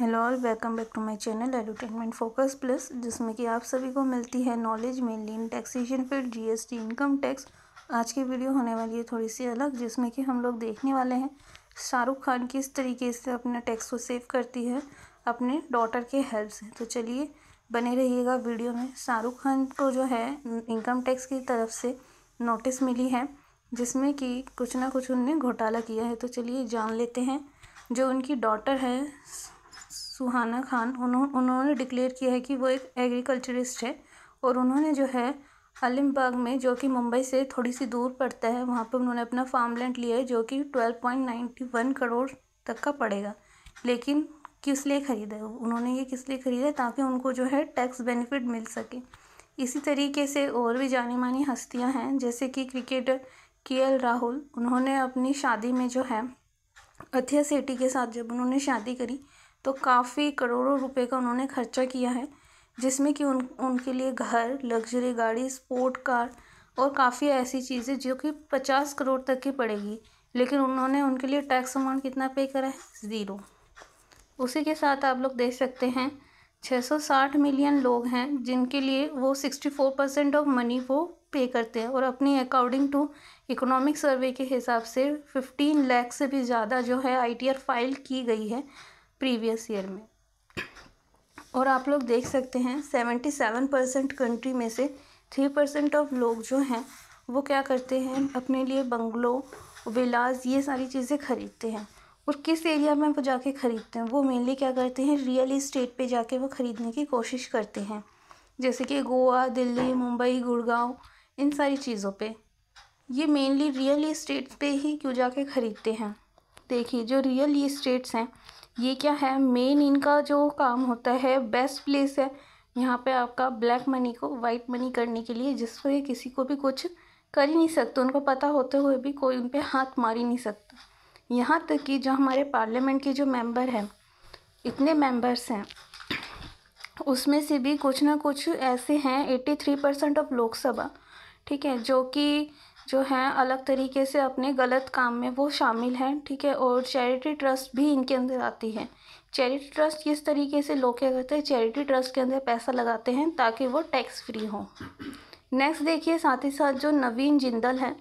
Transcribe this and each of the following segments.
hello all welcome back to my channel advertisement focus plus जिसमें कि आप सभी को मिलती है नॉलेज मेनली इन टैक्सेशन फिर जीएसटी इनकम टैक्स आज की वीडियो होने वाली है थोड़ी सी अलग जिसमें कि हम लोग देखने वाले हैं शाहरुख खान किस तरीके से अपने टैक्स को सेव करती है अपने डॉटर के हेल्प से तो चलिए बने रहिएगा वीडियो में शाहरुख खान को जो है इनकम टैक्स की तरफ से नोटिस मिली है जिसमें कि कुछ ना कुछ उनने घोटाला किया है तो चलिए जान लेते हैं जो उनकी डॉटर है सुहाना खान उन्हों, उन्होंने डिक्लेयर किया है कि वो एक एग्रीकल्चरिस्ट है और उन्होंने जो है अलीमबाग में जो कि मुंबई से थोड़ी सी दूर पड़ता है वहाँ पर उन्होंने अपना फार्म लैंड लिया है जो कि twelve point ninety one crore तक का पड़ेगा लेकिन किस लिए ख़रीदा है उन्होंने ये किस लिए ख़रीदा है ताकि उनको जो है टैक्स बेनिफिट मिल सके इसी तरीके से और भी जानी मानी हस्तियाँ हैं जैसे कि क्रिकेटर के एल राहुल उन्होंने अपनी शादी में जो है अथिया सेठी के साथ जब उन्होंने शादी करी तो काफ़ी करोड़ों रुपए का उन्होंने खर्चा किया है जिसमें कि उन उनके लिए घर लग्जरी गाड़ी स्पोर्ट कार और काफ़ी ऐसी चीज़ें जो कि पचास करोड़ तक की पड़ेगी लेकिन उन्होंने उनके लिए टैक्स अमाउंट कितना पे करा है ज़ीरो उसी के साथ आप लोग देख सकते हैं 660 मिलियन लोग हैं जिनके लिए वो 64 परसेंट ऑफ मनी वो पे करते हैं और अपनी अकॉर्डिंग टू इकोनॉमिक सर्वे के हिसाब से 15 लाख से भी ज़्यादा जो है आईटीआर फाइल की गई है प्रीवियस ईयर में और आप लोग देख सकते हैं सेवेंटी सेवन परसेंट कंट्री में से थ्री परसेंट ऑफ लोग जो हैं वो क्या करते हैं अपने लिए बंगलो विलास ये सारी चीज़ें खरीदते हैं और किस एरिया में वो जाके ख़रीदते हैं वो मेनली क्या करते हैं रियल इस्टेट पे जाके वो ख़रीदने की कोशिश करते हैं जैसे कि गोवा दिल्ली मुंबई गुड़गांव इन सारी चीज़ों पे ये मेनली रियल इस्टेट पे ही क्यों जाके ख़रीदते हैं देखिए जो रियल इस्टेट्स हैं ये क्या है मेन इनका जो काम होता है बेस्ट प्लेस है यहाँ पे आपका ब्लैक मनी को वाइट मनी करने के लिए जिस पर किसी को भी कुछ कर ही नहीं सकते उनको पता होते हुए भी कोई उन पर हाथ मार ही नहीं सकता यहाँ तक कि जो हमारे पार्लियामेंट के जो मेंबर हैं इतने मेंबर्स हैं उसमें से भी कुछ ना कुछ ऐसे हैं eighty three percent of Lok Sabha ठीक है जो कि जो हैं अलग तरीके से अपने गलत काम में वो शामिल हैं ठीक है और चैरिटी ट्रस्ट भी इनके अंदर आती है चैरिटी ट्रस्ट किस तरीके से लोग क्या करते हैं चैरिटी ट्रस्ट के अंदर पैसा लगाते हैं ताकि वो टैक्स फ्री हो नेक्स्ट देखिए साथ ही साथ जो नवीन जिंदल हैं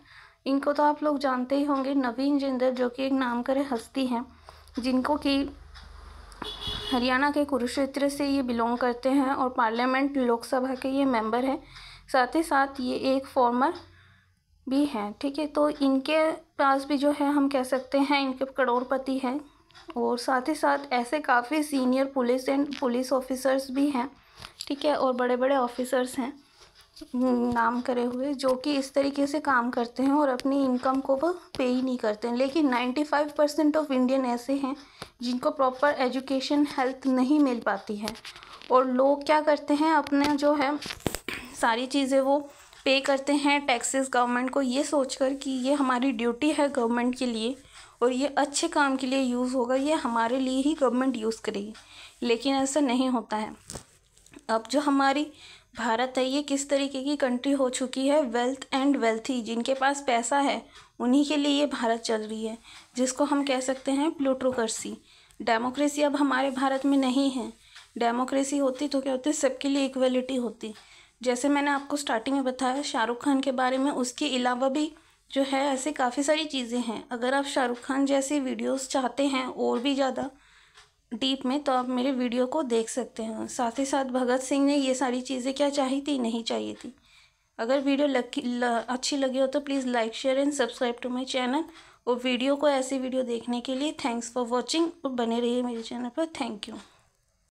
इनको तो आप लोग जानते ही होंगे नवीन जिंदल जो कि एक नाम करें हस्ती हैं जिनको कि हरियाणा के कुरुक्षेत्र से ये बिलोंग करते हैं और पार्लियामेंट लोकसभा के ये मेंबर हैं साथ ही साथ ये एक फॉर्मर भी हैं ठीक है तो इनके पास भी जो है हम कह सकते हैं इनके करोड़पति हैं और साथ ही साथ ऐसे काफ़ी senior police and police officers भी हैं ठीक है और बड़े बड़े ऑफिसर्स हैं नाम करे हुए जो कि इस तरीके से काम करते हैं और अपनी इनकम को वो पे ही नहीं करते हैं लेकिन ninety five percent of Indian ऐसे हैं जिनको प्रॉपर एजुकेशन हेल्थ नहीं मिल पाती है और लोग क्या करते हैं अपने जो है सारी चीज़ें वो पे करते हैं टैक्सेस गवर्नमेंट को ये सोचकर कि ये हमारी ड्यूटी है गवर्नमेंट के लिए और ये अच्छे काम के लिए यूज़ होगा ये हमारे लिए ही गवर्नमेंट यूज़ करेगी लेकिन ऐसा नहीं होता है अब जो हमारी भारत है ये किस तरीके की कंट्री हो चुकी है वेल्थ एंड वेल्थी जिनके पास पैसा है उन्हीं के लिए ये भारत चल रही है जिसको हम कह सकते हैं प्लूटोक्रेसी डेमोक्रेसी अब हमारे भारत में नहीं है डेमोक्रेसी होती तो क्या होती सबके लिए इक्वलिटी होती जैसे मैंने आपको स्टार्टिंग में बताया शाहरुख खान के बारे में उसके अलावा भी जो है ऐसे काफ़ी सारी चीज़ें हैं अगर आप शाहरुख खान जैसी वीडियोस चाहते हैं और भी ज़्यादा डीप में तो आप मेरे वीडियो को देख सकते हैं साथ ही साथ भगत सिंह ने ये सारी चीज़ें क्या चाहिए थी नहीं चाहिए थी अगर वीडियो लग ल, अच्छी लगी हो तो please like share and subscribe to my channel और वीडियो को ऐसी वीडियो देखने के लिए थैंक्स फॉर वॉचिंग और बने रहिए मेरे चैनल पर थैंक यू